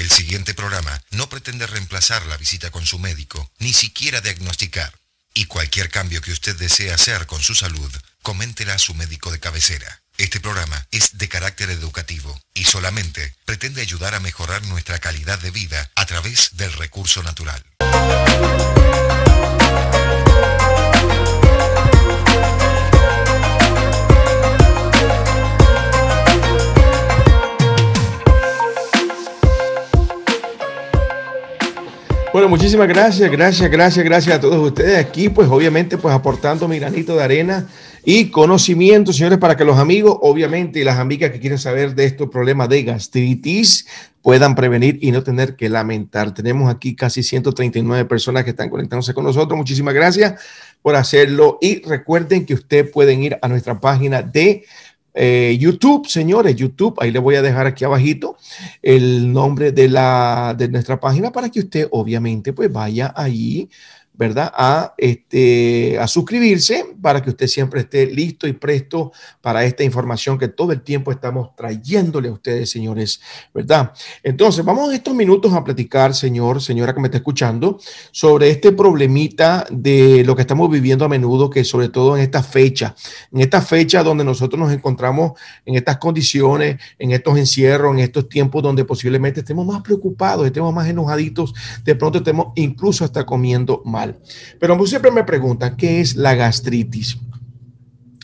El siguiente programa no pretende reemplazar la visita con su médico, ni siquiera diagnosticar. Y cualquier cambio que usted desee hacer con su salud, coméntela a su médico de cabecera. Este programa es de carácter educativo y solamente pretende ayudar a mejorar nuestra calidad de vida a través del recurso natural. Bueno, muchísimas gracias, gracias, gracias, gracias a todos ustedes aquí, pues obviamente pues aportando mi granito de arena y conocimiento, señores, para que los amigos, obviamente, y las amigas que quieren saber de estos problemas de gastritis puedan prevenir y no tener que lamentar. Tenemos aquí casi 139 personas que están conectándose con nosotros. Muchísimas gracias por hacerlo y recuerden que ustedes pueden ir a nuestra página de eh, YouTube, señores, YouTube, ahí le voy a dejar aquí abajito el nombre de, la, de nuestra página para que usted obviamente pues vaya ahí, ¿verdad? A, este, a suscribirse para que usted siempre esté listo y presto para esta información que todo el tiempo estamos trayéndole a ustedes, señores, ¿verdad? Entonces, vamos en estos minutos a platicar, señor, señora que me está escuchando, sobre este problemita de lo que estamos viviendo a menudo, que sobre todo en esta fecha, en esta fecha donde nosotros nos encontramos en estas condiciones, en estos encierros, en estos tiempos donde posiblemente estemos más preocupados, estemos más enojaditos, de pronto estemos incluso hasta comiendo mal. Pero siempre me preguntan, ¿qué es la gastritis?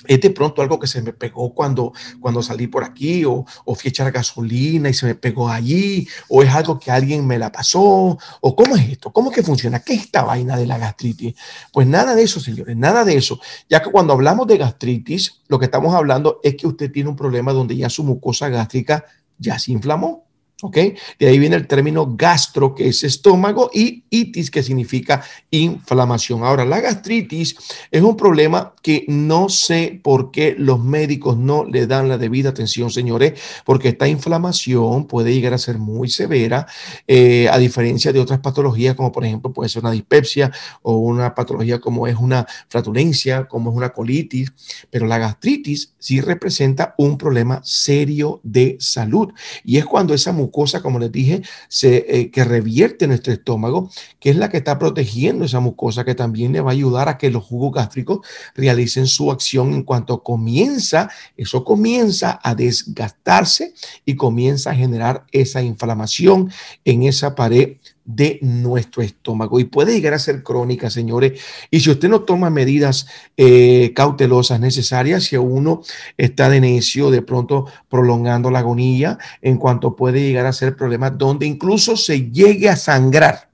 es de pronto algo que se me pegó cuando, cuando salí por aquí, o, o, fui a echar gasolina y se me pegó allí, o es algo que alguien me la pasó, o cómo es esto, cómo que funciona, qué es esta vaina de la gastritis. Pues nada de eso, señores, nada de eso, ya que cuando hablamos de gastritis, lo que estamos hablando es que usted tiene un problema donde ya su mucosa gástrica ya se inflamó. ¿Ok? De ahí viene el término gastro, que es estómago, y itis, que significa inflamación. Ahora, la gastritis es un problema que no sé por qué los médicos no le dan la debida atención, señores, porque esta inflamación puede llegar a ser muy severa, eh, a diferencia de otras patologías, como por ejemplo puede ser una dispepsia o una patología como es una flatulencia, como es una colitis, pero la gastritis sí representa un problema serio de salud. Y es cuando esa mujer mucosa, como les dije, se, eh, que revierte nuestro estómago, que es la que está protegiendo esa mucosa, que también le va a ayudar a que los jugos gástricos realicen su acción en cuanto comienza, eso comienza a desgastarse y comienza a generar esa inflamación en esa pared de nuestro estómago y puede llegar a ser crónica, señores. Y si usted no toma medidas eh, cautelosas necesarias, si uno está de necio, de pronto prolongando la agonía, en cuanto puede llegar a ser problemas donde incluso se llegue a sangrar.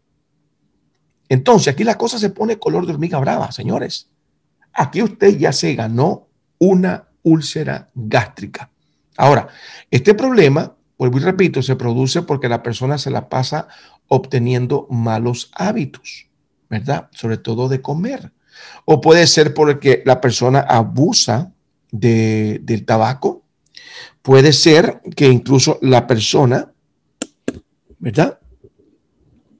Entonces, aquí la cosa se pone color de hormiga brava, señores. Aquí usted ya se ganó una úlcera gástrica. Ahora, este problema y repito, se produce porque la persona se la pasa obteniendo malos hábitos, ¿verdad? Sobre todo de comer. O puede ser porque la persona abusa del tabaco. Puede ser que incluso la persona, ¿verdad?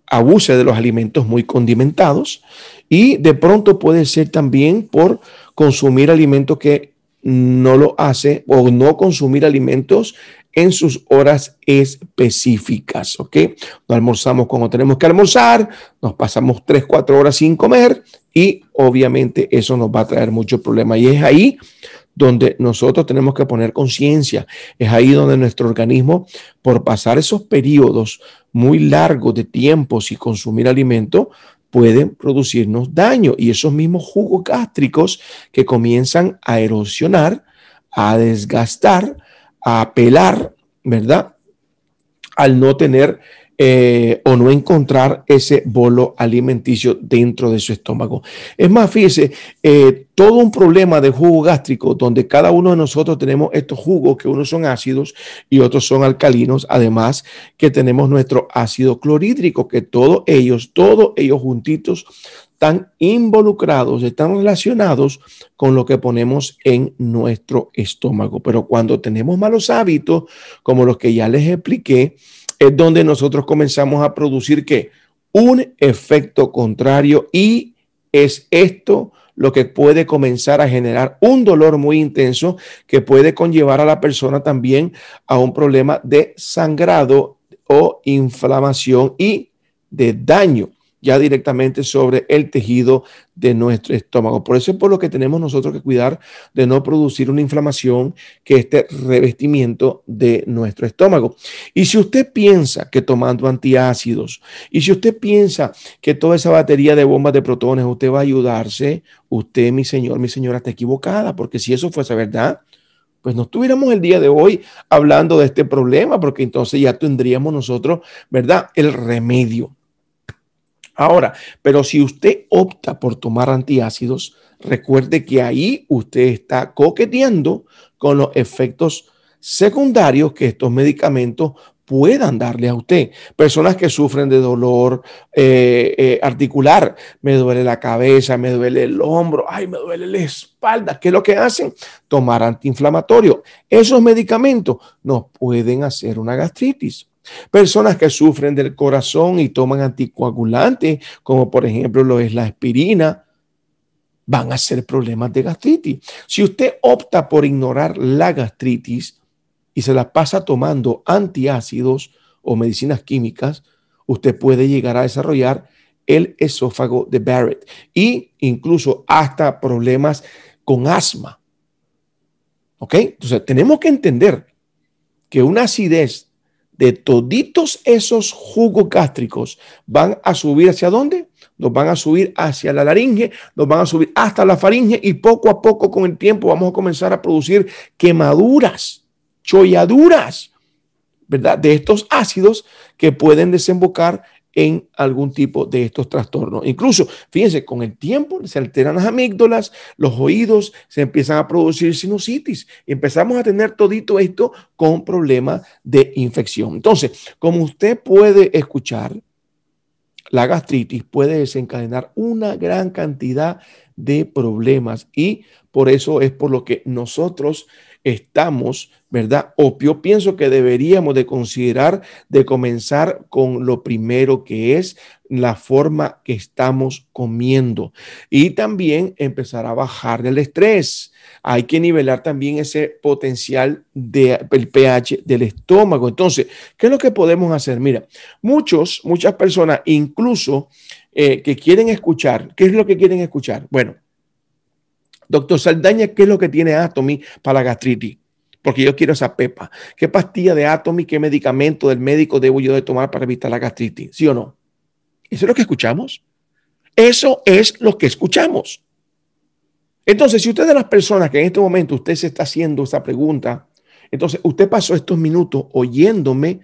Abuse de los alimentos muy condimentados y de pronto puede ser también por consumir alimentos que no lo hace o no consumir alimentos en sus horas específicas, ¿ok? No almorzamos cuando tenemos que almorzar, nos pasamos 3, 4 horas sin comer y obviamente eso nos va a traer muchos problemas. Y es ahí donde nosotros tenemos que poner conciencia, es ahí donde nuestro organismo, por pasar esos periodos muy largos de tiempo sin consumir alimento, pueden producirnos daño y esos mismos jugos gástricos que comienzan a erosionar, a desgastar, a apelar, ¿verdad? Al no tener eh, o no encontrar ese bolo alimenticio dentro de su estómago. Es más, fíjese, eh, todo un problema de jugo gástrico donde cada uno de nosotros tenemos estos jugos que unos son ácidos y otros son alcalinos, además que tenemos nuestro ácido clorhídrico, que todos ellos, todos ellos juntitos están involucrados, están relacionados con lo que ponemos en nuestro estómago. Pero cuando tenemos malos hábitos, como los que ya les expliqué, es donde nosotros comenzamos a producir que un efecto contrario y es esto lo que puede comenzar a generar un dolor muy intenso que puede conllevar a la persona también a un problema de sangrado o inflamación y de daño ya directamente sobre el tejido de nuestro estómago. Por eso es por lo que tenemos nosotros que cuidar de no producir una inflamación que este revestimiento de nuestro estómago. Y si usted piensa que tomando antiácidos y si usted piensa que toda esa batería de bombas de protones usted va a ayudarse, usted, mi señor, mi señora, está equivocada, porque si eso fuese verdad, pues no estuviéramos el día de hoy hablando de este problema, porque entonces ya tendríamos nosotros, ¿verdad? El remedio. Ahora, pero si usted opta por tomar antiácidos, recuerde que ahí usted está coqueteando con los efectos secundarios que estos medicamentos puedan darle a usted. Personas que sufren de dolor eh, eh, articular, me duele la cabeza, me duele el hombro, ay, me duele la espalda. ¿Qué es lo que hacen? Tomar antiinflamatorio. Esos medicamentos nos pueden hacer una gastritis. Personas que sufren del corazón y toman anticoagulantes, como por ejemplo lo es la aspirina, van a ser problemas de gastritis. Si usted opta por ignorar la gastritis y se la pasa tomando antiácidos o medicinas químicas, usted puede llegar a desarrollar el esófago de Barrett e incluso hasta problemas con asma. ¿Ok? Entonces tenemos que entender que una acidez de toditos esos jugos gástricos van a subir hacia dónde? nos van a subir hacia la laringe, nos van a subir hasta la faringe y poco a poco con el tiempo vamos a comenzar a producir quemaduras, cholladuras, ¿verdad? De estos ácidos que pueden desembocar en algún tipo de estos trastornos. Incluso, fíjense, con el tiempo se alteran las amígdalas, los oídos, se empiezan a producir sinusitis. Empezamos a tener todito esto con problemas de infección. Entonces, como usted puede escuchar, la gastritis puede desencadenar una gran cantidad de problemas y por eso es por lo que nosotros estamos, ¿verdad? O yo pienso que deberíamos de considerar de comenzar con lo primero que es la forma que estamos comiendo y también empezar a bajar el estrés. Hay que nivelar también ese potencial del pH del estómago. Entonces, ¿qué es lo que podemos hacer? Mira, muchos, muchas personas incluso eh, que quieren escuchar, ¿qué es lo que quieren escuchar? Bueno, Doctor Saldaña, ¿qué es lo que tiene Atomy para la gastritis? Porque yo quiero esa pepa. ¿Qué pastilla de Atomy, qué medicamento del médico debo yo de tomar para evitar la gastritis? ¿Sí o no? Eso es lo que escuchamos. Eso es lo que escuchamos. Entonces, si usted de las personas que en este momento usted se está haciendo esa pregunta, entonces usted pasó estos minutos oyéndome,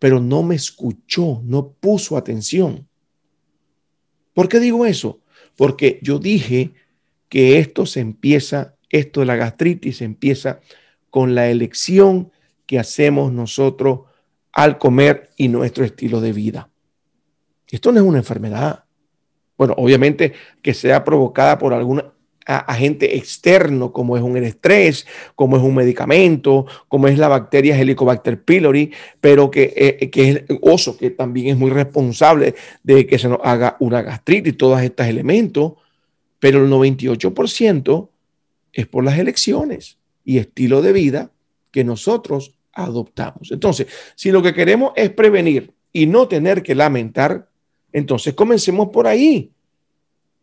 pero no me escuchó, no puso atención. ¿Por qué digo eso? Porque yo dije que esto se empieza, esto de la gastritis se empieza con la elección que hacemos nosotros al comer y nuestro estilo de vida. Esto no es una enfermedad. Bueno, obviamente que sea provocada por algún agente externo, como es un estrés, como es un medicamento, como es la bacteria Helicobacter pylori, pero eh, eh, que, es el oso, que también es muy responsable de que se nos haga una gastritis, todos estos elementos pero el 98% es por las elecciones y estilo de vida que nosotros adoptamos. Entonces, si lo que queremos es prevenir y no tener que lamentar, entonces comencemos por ahí.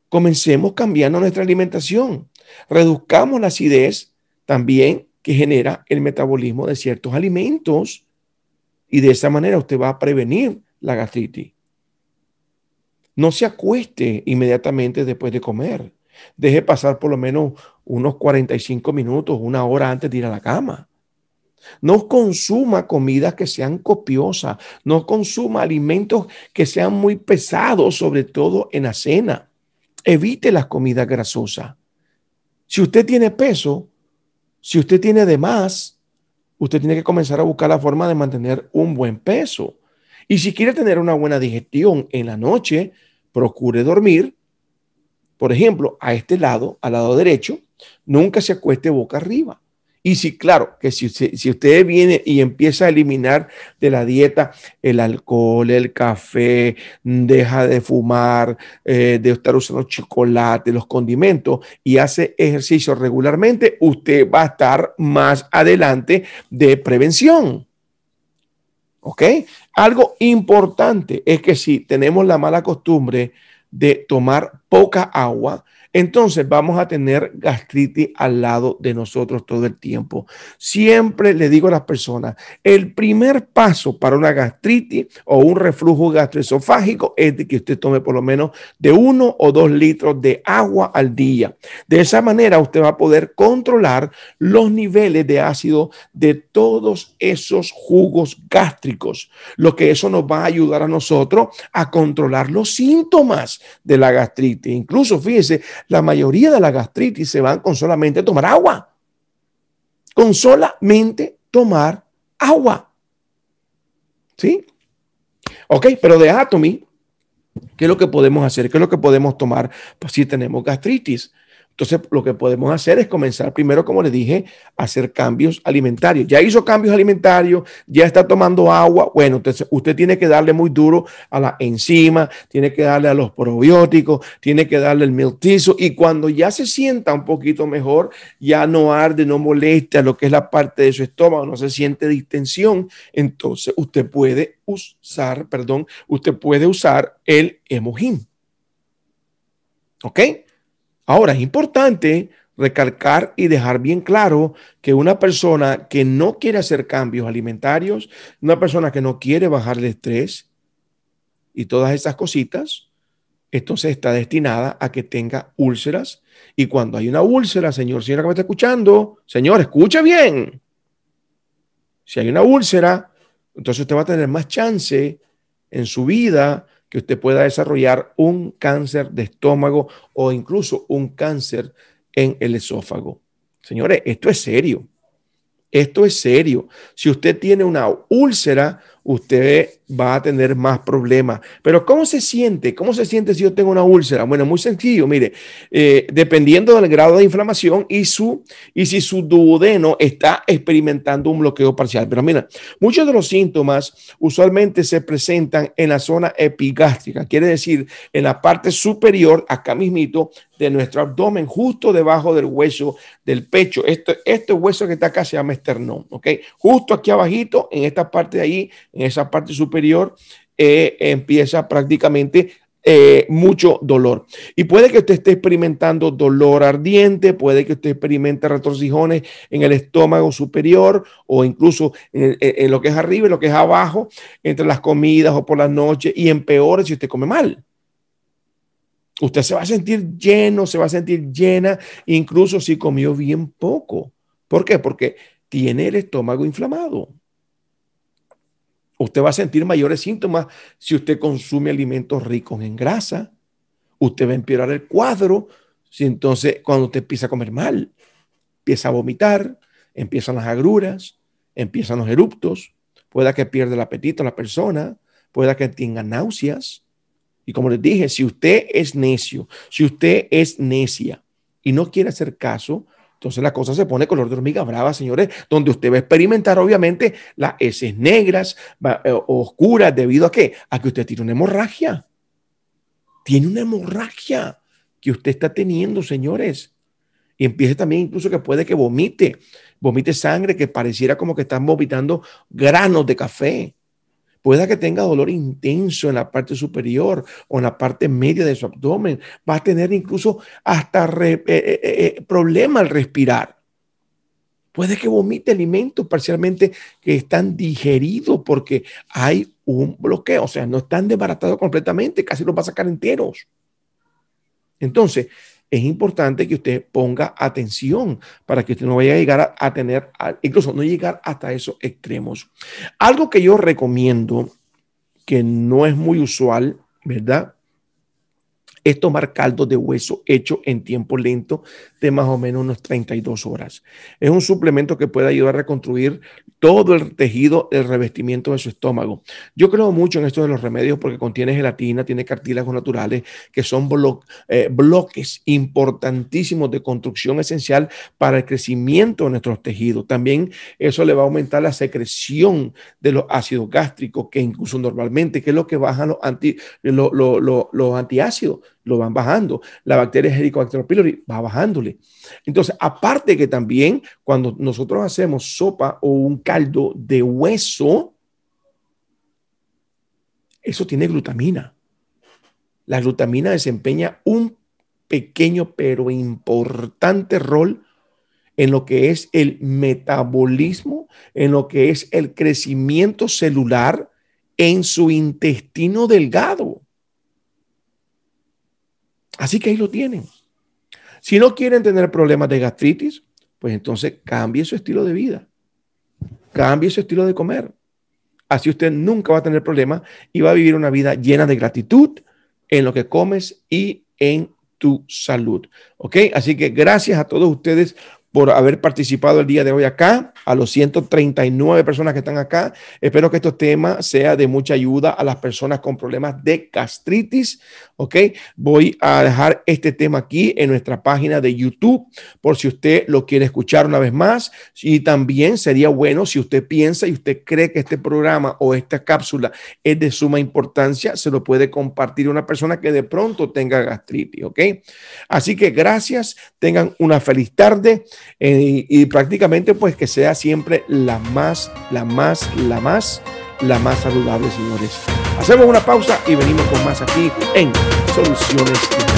Comencemos cambiando nuestra alimentación. Reduzcamos la acidez también que genera el metabolismo de ciertos alimentos y de esa manera usted va a prevenir la gastritis. No se acueste inmediatamente después de comer. Deje pasar por lo menos unos 45 minutos, una hora antes de ir a la cama. No consuma comidas que sean copiosas, no consuma alimentos que sean muy pesados, sobre todo en la cena. Evite las comidas grasosas. Si usted tiene peso, si usted tiene de más, usted tiene que comenzar a buscar la forma de mantener un buen peso. Y si quiere tener una buena digestión en la noche, procure dormir, por ejemplo, a este lado, al lado derecho, nunca se acueste boca arriba. Y si, claro, que si, usted viene y empieza a eliminar de la dieta el alcohol, el café, deja de fumar, eh, de estar usando chocolate, los condimentos y hace ejercicio regularmente, usted va a estar más adelante de prevención. ¿Ok? Algo importante es que si tenemos la mala costumbre de tomar poca agua, entonces vamos a tener gastritis al lado de nosotros todo el tiempo. Siempre le digo a las personas, el primer paso para una gastritis o un reflujo gastroesofágico es que usted tome por lo menos de uno o dos litros de agua al día. De esa manera usted va a poder controlar los niveles de ácido de todos esos jugos gástricos, lo que eso nos va a ayudar a nosotros a controlar los síntomas de la gastritis. Incluso, fíjese, la mayoría de la gastritis se van con solamente tomar agua. Con solamente tomar agua. ¿Sí? Ok, pero de Atomy, ¿qué es lo que podemos hacer? ¿Qué es lo que podemos tomar pues, si tenemos gastritis? Entonces, lo que podemos hacer es comenzar primero, como les dije, a hacer cambios alimentarios. Ya hizo cambios alimentarios, ya está tomando agua. Bueno, entonces usted tiene que darle muy duro a la enzima, tiene que darle a los probióticos, tiene que darle el miltizo. Y cuando ya se sienta un poquito mejor, ya no arde, no molesta lo que es la parte de su estómago, no se siente distensión, entonces usted puede usar, perdón, usted puede usar el emojín. ¿Ok? Ahora, es importante recalcar y dejar bien claro que una persona que no quiere hacer cambios alimentarios, una persona que no quiere bajar el estrés y todas esas cositas, entonces está destinada a que tenga úlceras. Y cuando hay una úlcera, señor, señora que me está escuchando, señor, escucha bien. Si hay una úlcera, entonces usted va a tener más chance en su vida que usted pueda desarrollar un cáncer de estómago o incluso un cáncer en el esófago. Señores, esto es serio. Esto es serio. Si usted tiene una úlcera, usted va a tener más problemas. Pero ¿cómo se siente? ¿Cómo se siente si yo tengo una úlcera? Bueno, muy sencillo, mire, eh, dependiendo del grado de inflamación y, su, y si su duodeno está experimentando un bloqueo parcial. Pero mira, muchos de los síntomas usualmente se presentan en la zona epigástrica, quiere decir en la parte superior, acá mismito, de nuestro abdomen, justo debajo del hueso del pecho. Este, este hueso que está acá se llama esternón, ¿ok? Justo aquí abajito, en esta parte de ahí, en esa parte superior, eh, empieza prácticamente eh, mucho dolor. Y puede que usted esté experimentando dolor ardiente, puede que usted experimente retorcijones en el estómago superior o incluso en, lo que es arriba y lo que es abajo, entre las comidas o por las noches, y empeore si usted come mal. Usted se va a sentir lleno, se va a sentir llena, incluso si comió bien poco. ¿Por qué? Porque tiene el estómago inflamado. Usted va a sentir mayores síntomas si usted consume alimentos ricos en grasa. Usted va a empeorar el cuadro. Si entonces, cuando usted empieza a comer mal, empieza a vomitar, empiezan las agruras, empiezan los eruptos, pueda que pierda el apetito la persona, pueda que tenga náuseas. Y como les dije, si usted es necio, si usted es necia y no quiere hacer caso entonces la cosa se pone color de hormiga brava, señores, donde usted va a experimentar obviamente las heces negras, eh, oscuras, debido a qué? A que usted tiene una hemorragia. Tiene una hemorragia que usted está teniendo, señores. Y empiece también incluso que puede que vomite, vomite sangre, que pareciera como que están vomitando granos de café. Pueda que tenga dolor intenso en la parte superior o en la parte media de su abdomen. Va a tener incluso hasta problemas eh, eh, eh, problema al respirar. Puede que vomite alimentos parcialmente que están digeridos porque hay un bloqueo. O sea, no están desbaratados completamente, casi los va a sacar enteros. Entonces, es importante que usted ponga atención para que usted no vaya a llegar a, tener, incluso no llegar hasta esos extremos. Algo que yo recomiendo, que no es muy usual, ¿verdad? Es tomar caldo de hueso hecho en tiempo lento más o menos unas 32 horas. Es un suplemento que puede ayudar a reconstruir todo el tejido, el revestimiento de su estómago. Yo creo mucho en esto de los remedios porque contiene gelatina, tiene cartílagos naturales, que son eh, bloques importantísimos de construcción esencial para el crecimiento de nuestros tejidos. También eso le va a aumentar la secreción de los ácidos gástricos, que incluso normalmente, que es lo que bajan los, los antiácidos lo van bajando. La bacteria Helicobacter pylori va bajándole. Entonces, aparte que también cuando nosotros hacemos sopa o un caldo de hueso, eso tiene glutamina. La glutamina desempeña un pequeño pero importante rol en lo que es el metabolismo, en lo que es el crecimiento celular en su intestino delgado. Así que ahí lo tienen. Si no quieren tener problemas de gastritis, pues entonces cambie su estilo de vida, cambie su estilo de comer. Así usted nunca va a tener problemas y va a vivir una vida llena de gratitud en lo que comes y en tu salud. ¿Ok? Así que gracias a todos ustedes por haber participado el día de hoy acá, a los 139 personas que están acá. Espero que estos temas sea de mucha ayuda a las personas con problemas de gastritis, ¿ok? Voy a dejar este tema aquí en nuestra página de YouTube por si usted lo quiere escuchar una vez más. Y también sería bueno si usted piensa y usted cree que este programa o esta cápsula es de suma importancia, se lo puede compartir una persona que de pronto tenga gastritis, ¿ok? Así que gracias, tengan una feliz tarde. Eh, y, y, prácticamente pues que sea siempre la más, la más, la más, la más saludable, señores. Hacemos una pausa y venimos con más aquí en Soluciones.